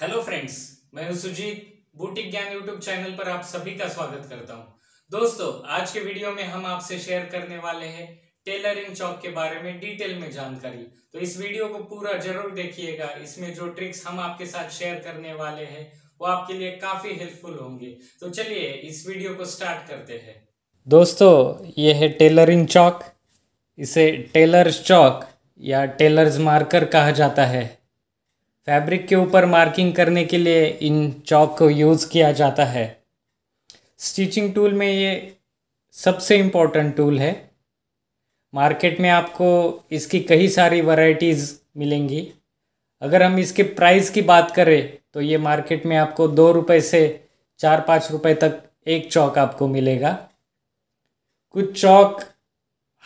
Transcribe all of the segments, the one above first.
hello friends मैं हूं Sujeet boutique ज्ञान यूट्यूब चैनल पर आप सभी का स्वागत करता हूं दोस्तों आज के वीडियो में हम आपसे शेयर करने वाले हैं टेलरिंग चौक के बारे में डिटेल में जानकारी तो इस वीडियो को पूरा जरूर देखिएगा इसमें जो ट्रिक्स हम आपके साथ शेयर करने वाले हैं वो आपके लिए काफ़ी हेल्पफुल होंगे तो चलिए इस वीडियो को स्टार्ट करते हैं दोस्तों ये है टेलरिंग चौक इसे टेलर्स चौक या टेलर्स मार्कर कहा जाता है फैब्रिक के ऊपर मार्किंग करने के लिए इन चौक को यूज़ किया जाता है स्टिचिंग टूल में ये सबसे इम्पोर्टेंट टूल है मार्केट में आपको इसकी कई सारी वैरायटीज़ मिलेंगी अगर हम इसके प्राइस की बात करें तो ये मार्केट में आपको दो रुपये से चार पाँच रुपये तक एक चौक आपको मिलेगा कुछ चौक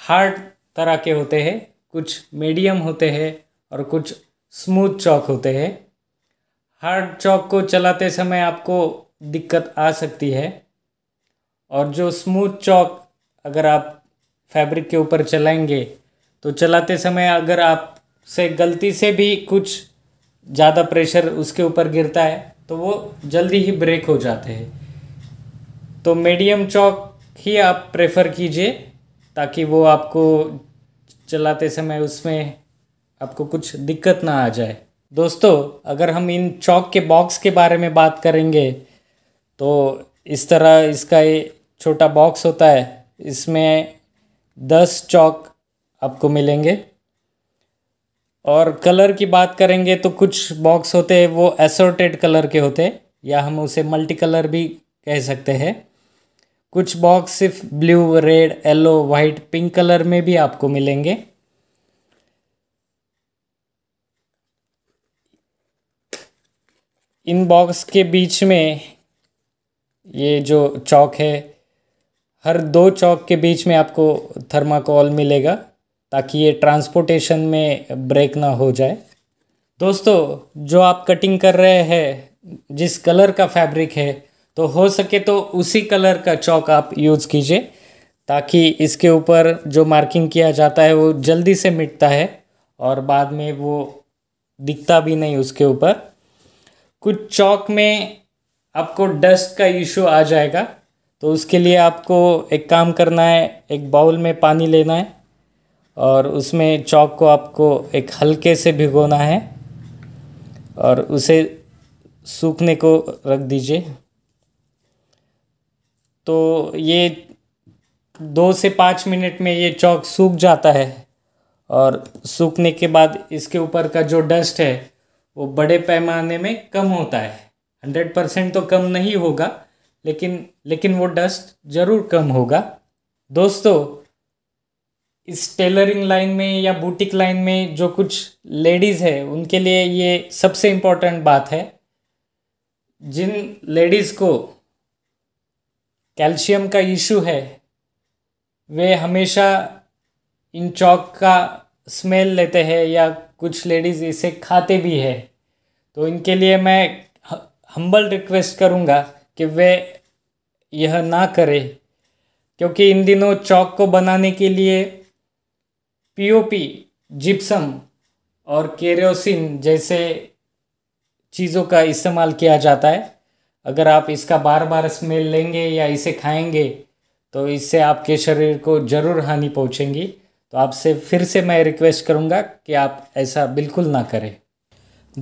हार्ड तरह के होते हैं कुछ मीडियम होते हैं और कुछ स्मूथ चौक होते हैं हार्ड चौक को चलाते समय आपको दिक्कत आ सकती है और जो स्मूथ चौक अगर आप फैब्रिक के ऊपर चलाएंगे तो चलाते समय अगर आप से गलती से भी कुछ ज़्यादा प्रेशर उसके ऊपर गिरता है तो वो जल्दी ही ब्रेक हो जाते हैं तो मीडियम चौक ही आप प्रेफर कीजिए ताकि वो आपको चलाते समय उसमें आपको कुछ दिक्कत ना आ जाए दोस्तों अगर हम इन चौक के बॉक्स के बारे में बात करेंगे तो इस तरह इसका ये छोटा बॉक्स होता है इसमें दस चौक आपको मिलेंगे और कलर की बात करेंगे तो कुछ बॉक्स होते हैं वो एसोर्टेड कलर के होते हैं या हम उसे मल्टी कलर भी कह सकते हैं कुछ बॉक्स सिर्फ blue red yellow white pink colour में भी आपको मिलेंगे इन बॉक्स के बीच में ये जो चौक है हर दो चौक के बीच में आपको थर्माकोल मिलेगा ताकि ये ट्रांसपोर्टेशन में ब्रेक ना हो जाए दोस्तों जो आप कटिंग कर रहे हैं जिस कलर का फैब्रिक है तो हो सके तो उसी कलर का चौक आप यूज़ कीजिए ताकि इसके ऊपर जो मार्किंग किया जाता है वो जल्दी से मिटता है और बाद में वो दिखता भी नहीं उसके ऊपर कुछ चौक में आपको डस्ट का इशू आ जाएगा तो उसके लिए आपको एक काम करना है एक बाउल में पानी लेना है और उसमें चौक को आपको एक हल्के से भिगोना है और उसे सूखने को रख दीजिए तो ये दो से पाँच मिनट में ये चौक सूख जाता है और सूखने के बाद इसके ऊपर का जो डस्ट है वो बड़े पैमाने में कम होता है हंड्रेड परसेंट तो कम नहीं होगा लेकिन लेकिन वो डस्ट ज़रूर कम होगा दोस्तों इस टेलरिंग लाइन में या बुटीक लाइन में जो कुछ लेडीज़ है उनके लिए ये सबसे इम्पोर्टेंट बात है जिन लेडीज़ को कैल्शियम का इशू है वे हमेशा इन चौक का स्मेल लेते हैं या कुछ लेडीज़ इसे खाते भी है तो इनके लिए मैं हम्बल रिक्वेस्ट करूँगा कि वे यह ना करें क्योंकि इन दिनों चौक को बनाने के लिए पीओपी जिप्सम और केरोसिन जैसे चीज़ों का इस्तेमाल किया जाता है अगर आप इसका बार बार स्मेल लेंगे या इसे खाएंगे तो इससे आपके शरीर को ज़रूर हानि पहुँचेंगी तो आपसे फिर से मैं रिक्वेस्ट करूँगा कि आप ऐसा बिल्कुल ना करें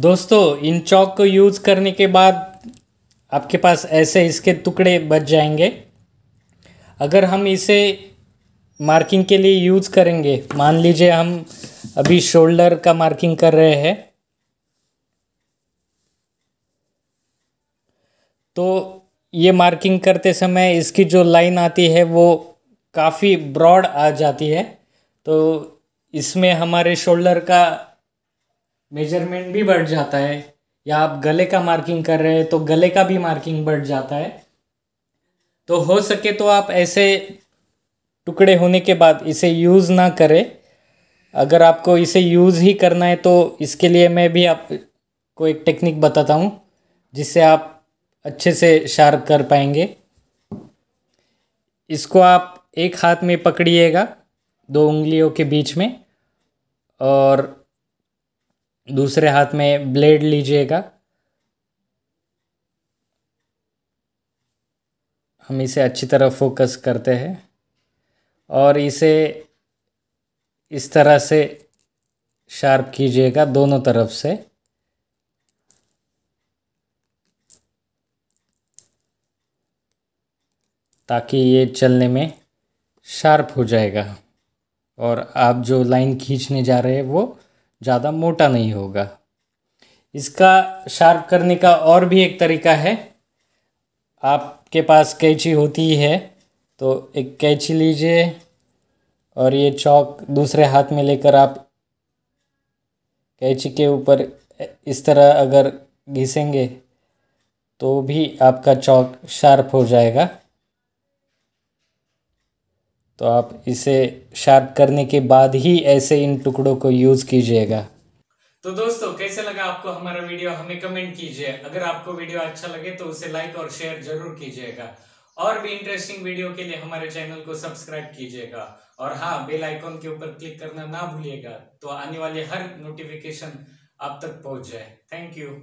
दोस्तों इन चौक को यूज़ करने के बाद आपके पास ऐसे इसके टुकड़े बच जाएंगे अगर हम इसे मार्किंग के लिए यूज़ करेंगे मान लीजिए हम अभी शोल्डर का मार्किंग कर रहे हैं तो ये मार्किंग करते समय इसकी जो लाइन आती है वो काफ़ी ब्रॉड आ जाती है तो इसमें हमारे शोल्डर का मेजरमेंट भी बढ़ जाता है या आप गले का मार्किंग कर रहे हैं तो गले का भी मार्किंग बढ़ जाता है तो हो सके तो आप ऐसे टुकड़े होने के बाद इसे यूज़ ना करें अगर आपको इसे यूज़ ही करना है तो इसके लिए मैं भी आपको एक टेक्निक बताता हूँ जिससे आप अच्छे से शार्प कर पाएंगे इसको आप एक हाथ में पकड़िएगा दो उंगलियों के बीच में और दूसरे हाथ में ब्लेड लीजिएगा हम इसे अच्छी तरह फोकस करते हैं और इसे इस तरह से शार्प कीजिएगा दोनों तरफ से ताकि ये चलने में शार्प हो जाएगा और आप जो लाइन खींचने जा रहे हैं वो ज़्यादा मोटा नहीं होगा इसका शार्प करने का और भी एक तरीका है आपके पास कैची होती है तो एक कैची लीजिए और ये चौक दूसरे हाथ में लेकर आप कैची के ऊपर इस तरह अगर घिसेंगे तो भी आपका चौक शार्प हो जाएगा तो आप इसे शार्प करने के बाद ही ऐसे इन टुकड़ों को यूज़ कीजिएगा तो दोस्तों कैसे लगा आपको हमारा वीडियो हमें कमेंट कीजिए अगर आपको वीडियो अच्छा लगे तो उसे लाइक और शेयर जरूर कीजिएगा और भी इंटरेस्टिंग वीडियो के लिए हमारे चैनल को सब्सक्राइब कीजिएगा और हाँ बेल आइकॉन के ऊपर क्लिक करना ना भूलिएगा तो आने वाले हर नोटिफिकेशन आप तक पहुंच जाए थैंक यू